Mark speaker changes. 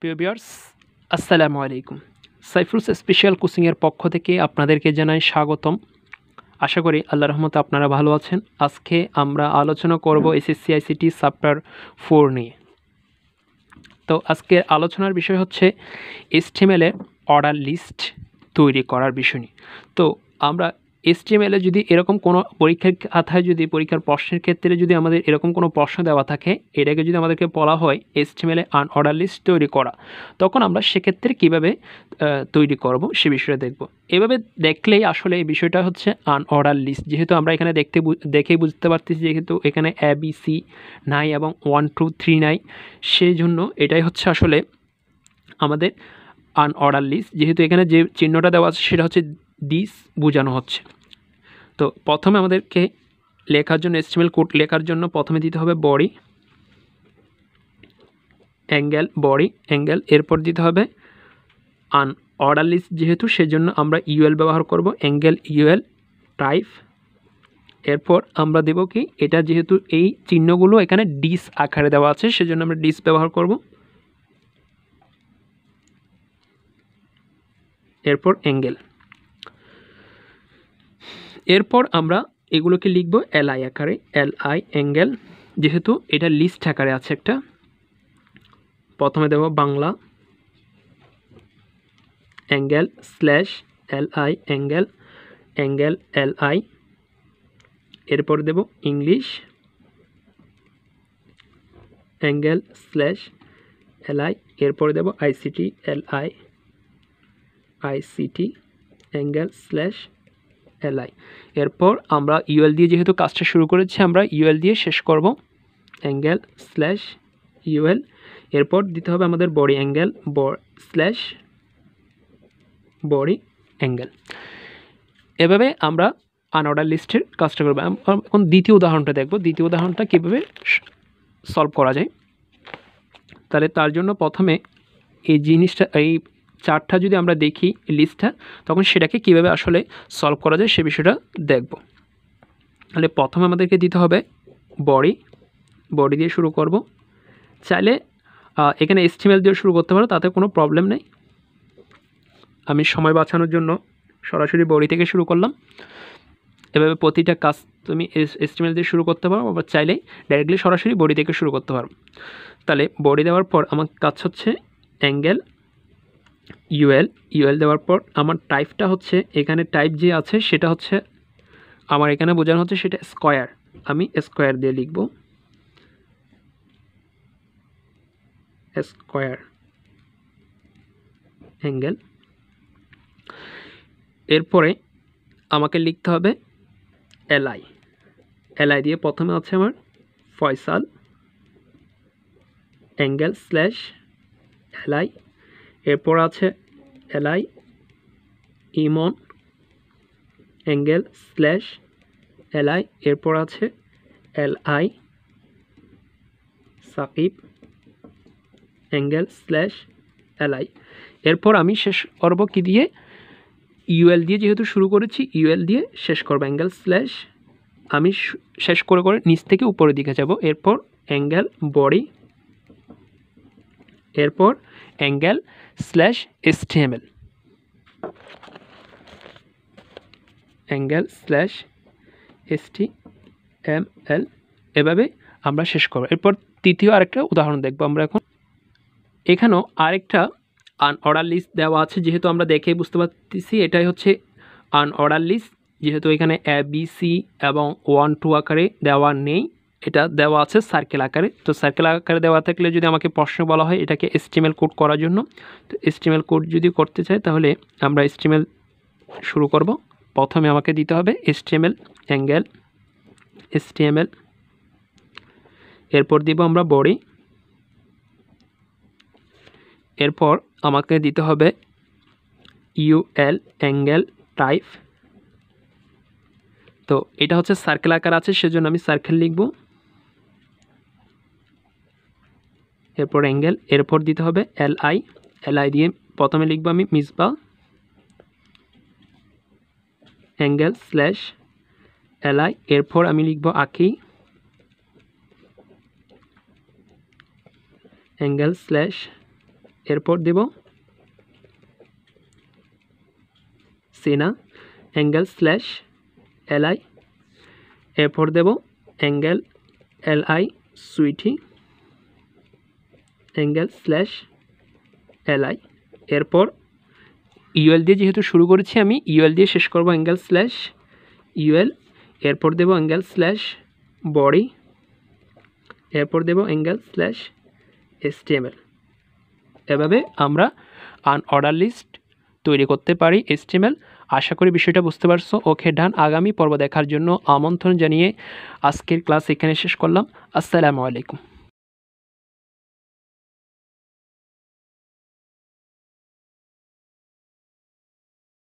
Speaker 1: প্রিয় বিয়ার্স আসসালামু আলাইকুম সাইফুলস স্পেশাল কোচিংয়ের পক্ষ থেকে আপনাদেরকে জানাই স্বাগতম আশা করি আল্লাহ রহমতে আপনারা ভালো আছেন আজকে আমরা আলোচনা করব এসএসসি আইসিটি চ্যাপ্টার ফোর নিয়ে তো আজকে আলোচনার বিষয় হচ্ছে এস্টিমেলের অর্ডার লিস্ট তৈরি করার বিষয় নিয়ে তো আমরা এসটিএমএলে যদি এরকম কোনো পরীক্ষার খাতায় যদি পরীক্ষার প্রশ্নের ক্ষেত্রে যদি আমাদের এরকম কোনো প্রশ্ন দেওয়া থাকে এটাকে যদি আমাদেরকে বলা হয় এসটিএমএলে আনঅর্ডার লিস্ট তৈরি করা তখন আমরা সেক্ষেত্রে কিভাবে তৈরি করব সে বিষয়ে দেখব এভাবে দেখলেই আসলে এই বিষয়টা হচ্ছে আনঅর্ডার লিস্ট যেহেতু আমরা এখানে দেখতে দেখেই বুঝতে পারতেছি যেহেতু এখানে এ বি সি নাই এবং ওয়ান টু থ্রি নাই সেই জন্য এটাই হচ্ছে আসলে আমাদের আনঅর্ডার লিস্ট যেহেতু এখানে যে চিহ্নটা দেওয়া আছে সেটা হচ্ছে ডিস বোঝানো হচ্ছে তো প্রথমে আমাদেরকে লেখার জন্য এস্টিমেল কোড লেখার জন্য প্রথমে দিতে হবে বডি অ্যাঙ্গেল বডি অ্যাঙ্গেল এরপর দিতে হবে আন অর্ডার লিস্ট যেহেতু সেজন্য আমরা ইউএল ব্যবহার করব অ্যাঙ্গেল ইউএল টাইফ এরপর আমরা দেব কি এটা যেহেতু এই চিহ্নগুলো এখানে ডিস আকারে দেওয়া আছে সেজন্য আমরা ডিস ব্যবহার করব এরপর অ্যাঙ্গেল এরপর আমরা এগুলোকে লিখব এল আই আকারে এল আই অ্যাঙ্গেল যেহেতু এটা লিস্ট আকারে আছে একটা প্রথমে দেব Bangla angle slash L I angle angle L I এরপর দেব English angle slash L I এরপরে দেব ICT L I ICT angle slash LI এরপর আমরা ইউএল দিয়ে যেহেতু কাজটা শুরু করেছি আমরা ইউএল দিয়ে শেষ করব অ্যাঙ্গেল স্ল্যাশ ইউএল এরপর দিতে হবে আমাদের body angle slash body angle এভাবে আমরা আনঅর্ডার লিস্টের কাজটা করবো এখন দ্বিতীয় উদাহরণটা দেখব দ্বিতীয় উদাহরণটা কীভাবে সলভ করা যায় তাহলে তার জন্য প্রথমে এই জিনিসটা এই চারটা যদি আমরা দেখি লিস্টটা তখন সেটাকে কিভাবে আসলে সলভ করা যায় সে বিষয়টা দেখব তাহলে প্রথমে আমাদেরকে দিতে হবে বডি বডি দিয়ে শুরু করব চাইলে এখানে এস্টিমেল দিয়ে শুরু করতে পারো তাতে কোনো প্রবলেম নেই আমি সময় বাঁচানোর জন্য সরাসরি বড়ি থেকে শুরু করলাম এভাবে প্রতিটা কাজ তুমি এস্টিমেল দিয়ে শুরু করতে পারো আবার চাইলে ডাইরেক্টলি সরাসরি বড়ি থেকে শুরু করতে পারো তাহলে বড়ি দেওয়ার পর আমার কাজ হচ্ছে অ্যাঙ্গেল ইউএল ইউএল দেওয়ার পর আমার টাইপটা হচ্ছে এখানে টাইপ যে আছে সেটা হচ্ছে আমার এখানে বোঝানো হচ্ছে সেটা স্কোয়ার আমি স্কোয়ার দিয়ে লিখব স্কোয়ার অ্যাঙ্গেল এরপরে আমাকে লিখতে হবে এলআই এলআই দিয়ে প্রথমে আছে আমার ফয়সাল অ্যাঙ্গেল স্ল্যাশ এলআই এরপর আছে LI Emon angle slash LI এরপর আছে LI Sakib angle slash LI এরপর আমি শেষ করবো কী দিয়ে ইউএল দিয়ে যেহেতু শুরু করেছি ইউএল দিয়ে শেষ করবো অ্যাঙ্গেল স্ল্যাশ আমি শেষ করে করে নিচ থেকে উপরের দিকে যাব এরপর অ্যাঙ্গেল বডি এরপর angle slash html angle slash html M L এভাবে আমরা শেষ করব এরপর তৃতীয় আরেকটা উদাহরণ দেখব আমরা এখন এখানেও আরেকটা আনঅর্ডার লিস্ট দেওয়া আছে যেহেতু আমরা দেখে বুঝতে পারতেছি এটাই হচ্ছে আনঅর্ডার লিস্ট যেহেতু এখানে এ বি সি এবং ওয়ান টু আকারে দেওয়া নেই এটা দেওয়া আছে সার্কেল আকারে তো সার্কেল আকারে দেওয়া থাকলে যদি আমাকে প্রশ্ন বলা হয় এটাকে এস্টিমেল কোড করার জন্য তো এস্টিমেল কোড যদি করতে চাই তাহলে আমরা এস্টিমেল শুরু করব প্রথমে আমাকে দিতে হবে এস্টিএমএল অ্যাঙ্গেল এসটিএমএল এরপর দিব আমরা বডি এরপর আমাকে দিতে হবে ইউএল অ্যাঙ্গেল টাইপ তো এটা হচ্ছে সার্কেল আকার আছে সেজন্য আমি সার্কেল লিখব এরপর অ্যাঙ্গেল এরপর দিতে হবে এল আই এল আই দিয়ে প্রথমে লিখবো আমি Misba angle slash L I এরপর আমি লিখব আঁকি অ্যাঙ্গেল স্ল্যাশ এরপর দেব সেনা অ্যাঙ্গেল স্ল্যাশ এল আই এরপর দেব অ্যাঙ্গেল এল আই সুইটি অ্যাঙ্গেল স্ল্যাশ এলআই এরপর ইউএল দিয়ে যেহেতু শুরু করেছি আমি ইউএল দিয়ে শেষ করব অ্যাঙ্গেল স্ল্যাশ ইউএল এরপর দেব অ্যাঙ্গেল স্ল্যাশ বডি এরপর দেব অ্যাঙ্গেল স্ল্যাশ এসটিএমএল এভাবে আমরা আনঅর্ডার লিস্ট তৈরি করতে পারি এসটিএমএল আশা করি বিষয়টা বুঝতে পারছো ওকে ডান আগামী পর্ব দেখার জন্য আমন্ত্রণ জানিয়ে আজকের ক্লাস এখানে শেষ করলাম আসসালামু আলাইকুম